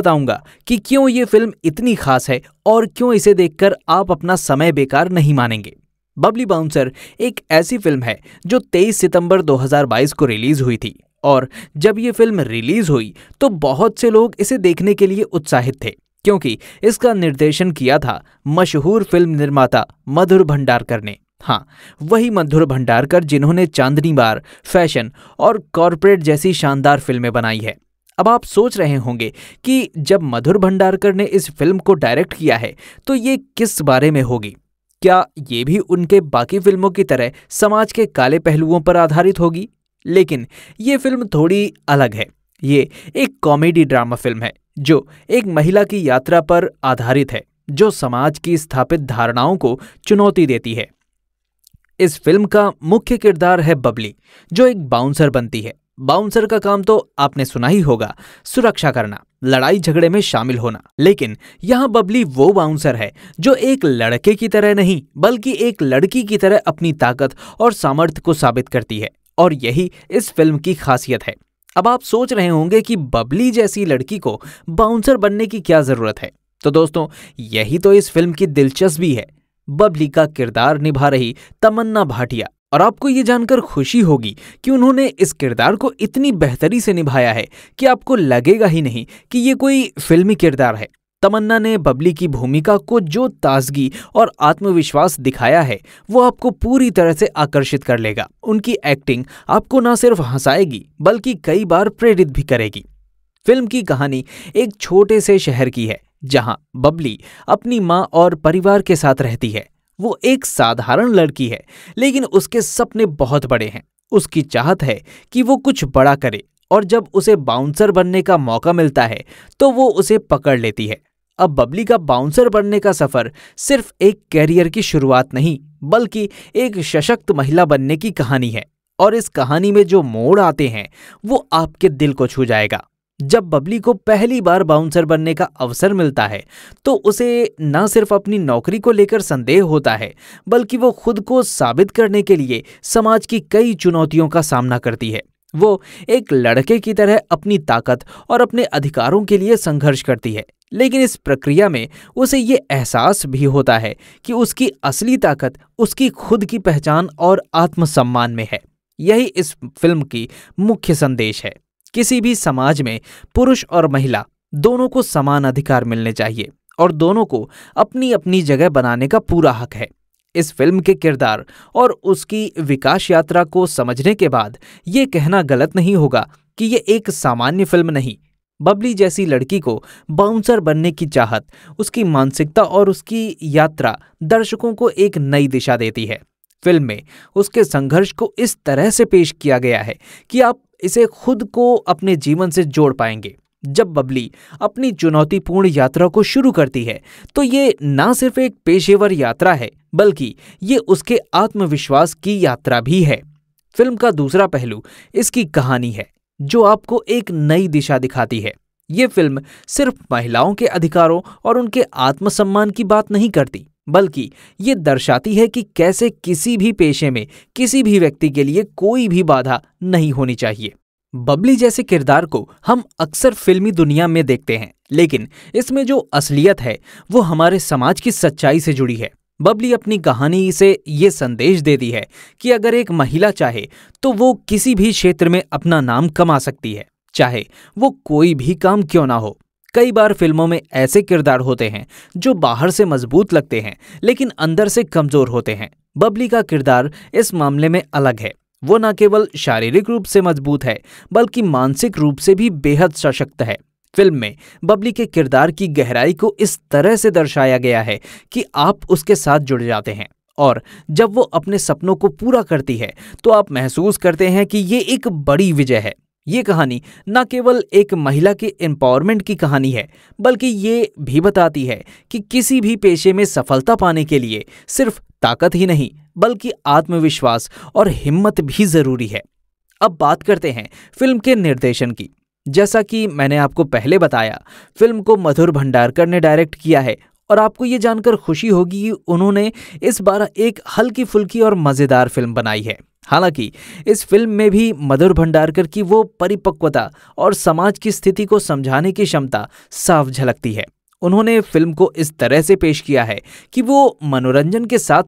बताऊंगा कि क्यों ये फिल्म इतनी खास है और क्यों इसे देखकर आप अपना समय बेकार नहीं मानेंगे बबली बाउंसर एक ऐसी फिल्म है जो 23 सितंबर 2022 को रिलीज हुई थी और जब ये फिल्म रिलीज हुई तो बहुत से लोग इसे देखने के लिए उत्साहित थे क्योंकि इसका निर्देशन किया था मशहूर फिल्म निर्माता मधुर भंडारकर ने हाँ वही मधुर भंडारकर जिन्होंने चांदनी बार फैशन और कॉरपोरेट जैसी शानदार फिल्में बनाई है अब आप सोच रहे होंगे कि जब मधुर भंडारकर ने इस फिल्म को डायरेक्ट किया है तो ये किस बारे में होगी क्या ये भी उनके बाकी फिल्मों की तरह समाज के काले पहलुओं पर आधारित होगी लेकिन ये फिल्म थोड़ी अलग है ये एक कॉमेडी ड्रामा फिल्म है जो एक महिला की यात्रा पर आधारित है जो समाज की स्थापित धारणाओं को चुनौती देती है इस फिल्म का मुख्य किरदार है बबली जो एक बाउंसर बनती है बाउंसर का काम तो आपने सुना ही होगा सुरक्षा करना लड़ाई झगड़े में शामिल होना लेकिन यहाँ बबली वो बाउंसर है जो एक लड़के की तरह नहीं बल्कि एक लड़की की तरह अपनी ताकत और सामर्थ्य को साबित करती है और यही इस फिल्म की खासियत है अब आप सोच रहे होंगे कि बबली जैसी लड़की को बाउंसर बनने की क्या ज़रूरत है तो दोस्तों यही तो इस फिल्म की दिलचस्पी है बबली का किरदार निभा रही तमन्ना भाटिया और आपको ये जानकर खुशी होगी कि उन्होंने इस किरदार को इतनी बेहतरी से निभाया है कि आपको लगेगा ही नहीं कि ये कोई फिल्मी किरदार है तमन्ना ने बबली की भूमिका को जो ताजगी और आत्मविश्वास दिखाया है वो आपको पूरी तरह से आकर्षित कर लेगा उनकी एक्टिंग आपको ना सिर्फ हंसाएगी बल्कि कई बार प्रेरित भी करेगी फिल्म की कहानी एक छोटे से शहर की है जहां बबली अपनी माँ और परिवार के साथ रहती है वो एक साधारण लड़की है लेकिन उसके सपने बहुत बड़े हैं उसकी चाहत है कि वो कुछ बड़ा करे और जब उसे बाउंसर बनने का मौका मिलता है तो वो उसे पकड़ लेती है अब बबली का बाउंसर बनने का सफर सिर्फ एक कैरियर की शुरुआत नहीं बल्कि एक सशक्त महिला बनने की कहानी है और इस कहानी में जो मोड़ आते हैं वो आपके दिल को छू जाएगा जब बबली को पहली बार बाउंसर बनने का अवसर मिलता है तो उसे न सिर्फ अपनी नौकरी को लेकर संदेह होता है बल्कि वो खुद को साबित करने के लिए समाज की कई चुनौतियों का सामना करती है वो एक लड़के की तरह अपनी ताकत और अपने अधिकारों के लिए संघर्ष करती है लेकिन इस प्रक्रिया में उसे ये एहसास भी होता है कि उसकी असली ताकत उसकी खुद की पहचान और आत्मसम्मान में है यही इस फिल्म की मुख्य संदेश है किसी भी समाज में पुरुष और महिला दोनों को समान अधिकार मिलने चाहिए और दोनों को अपनी अपनी जगह बनाने का पूरा हक है इस फिल्म के किरदार और उसकी विकास यात्रा को समझने के बाद ये कहना गलत नहीं होगा कि ये एक सामान्य फिल्म नहीं बबली जैसी लड़की को बाउंसर बनने की चाहत उसकी मानसिकता और उसकी यात्रा दर्शकों को एक नई दिशा देती है फिल्म में उसके संघर्ष को इस तरह से पेश किया गया है कि आप इसे खुद को अपने जीवन से जोड़ पाएंगे जब बबली अपनी चुनौतीपूर्ण यात्रा को शुरू करती है तो ये ना सिर्फ एक पेशेवर यात्रा है बल्कि ये उसके आत्मविश्वास की यात्रा भी है फिल्म का दूसरा पहलू इसकी कहानी है जो आपको एक नई दिशा दिखाती है ये फिल्म सिर्फ महिलाओं के अधिकारों और उनके आत्मसम्मान की बात नहीं करती बल्कि ये दर्शाती है कि कैसे किसी भी पेशे में किसी भी व्यक्ति के लिए कोई भी बाधा नहीं होनी चाहिए बबली जैसे किरदार को हम अक्सर फिल्मी दुनिया में देखते हैं लेकिन इसमें जो असलियत है वो हमारे समाज की सच्चाई से जुड़ी है बबली अपनी कहानी से ये संदेश देती है कि अगर एक महिला चाहे तो वो किसी भी क्षेत्र में अपना नाम कमा सकती है चाहे वो कोई भी काम क्यों ना हो कई बार फिल्मों में ऐसे किरदार होते हैं जो बाहर से मजबूत लगते हैं लेकिन अंदर से कमजोर होते हैं बबली का किरदार इस मामले में अलग है वो न केवल शारीरिक रूप से मजबूत है बल्कि मानसिक रूप से भी बेहद सशक्त है फिल्म में बबली के किरदार की गहराई को इस तरह से दर्शाया गया है कि आप उसके साथ जुड़ जाते हैं और जब वो अपने सपनों को पूरा करती है तो आप महसूस करते हैं कि ये एक बड़ी विजय है ये कहानी न केवल एक महिला के एम्पावरमेंट की कहानी है बल्कि ये भी बताती है कि किसी भी पेशे में सफलता पाने के लिए सिर्फ ताकत ही नहीं बल्कि आत्मविश्वास और हिम्मत भी ज़रूरी है अब बात करते हैं फिल्म के निर्देशन की जैसा कि मैंने आपको पहले बताया फिल्म को मधुर भंडारकर ने डायरेक्ट किया है और आपको ये जानकर खुशी होगी कि उन्होंने इस बार एक हल्की फुल्की और मज़ेदार फिल्म बनाई है हालांकि इस फिल्म में भी मधुर भंडारकर की वो परिपक्वता और समाज की स्थिति को समझाने की क्षमता साफ झलकती है उन्होंने फिल्म को इस तरह से पेश किया है कि वो मनोरंजन के साथ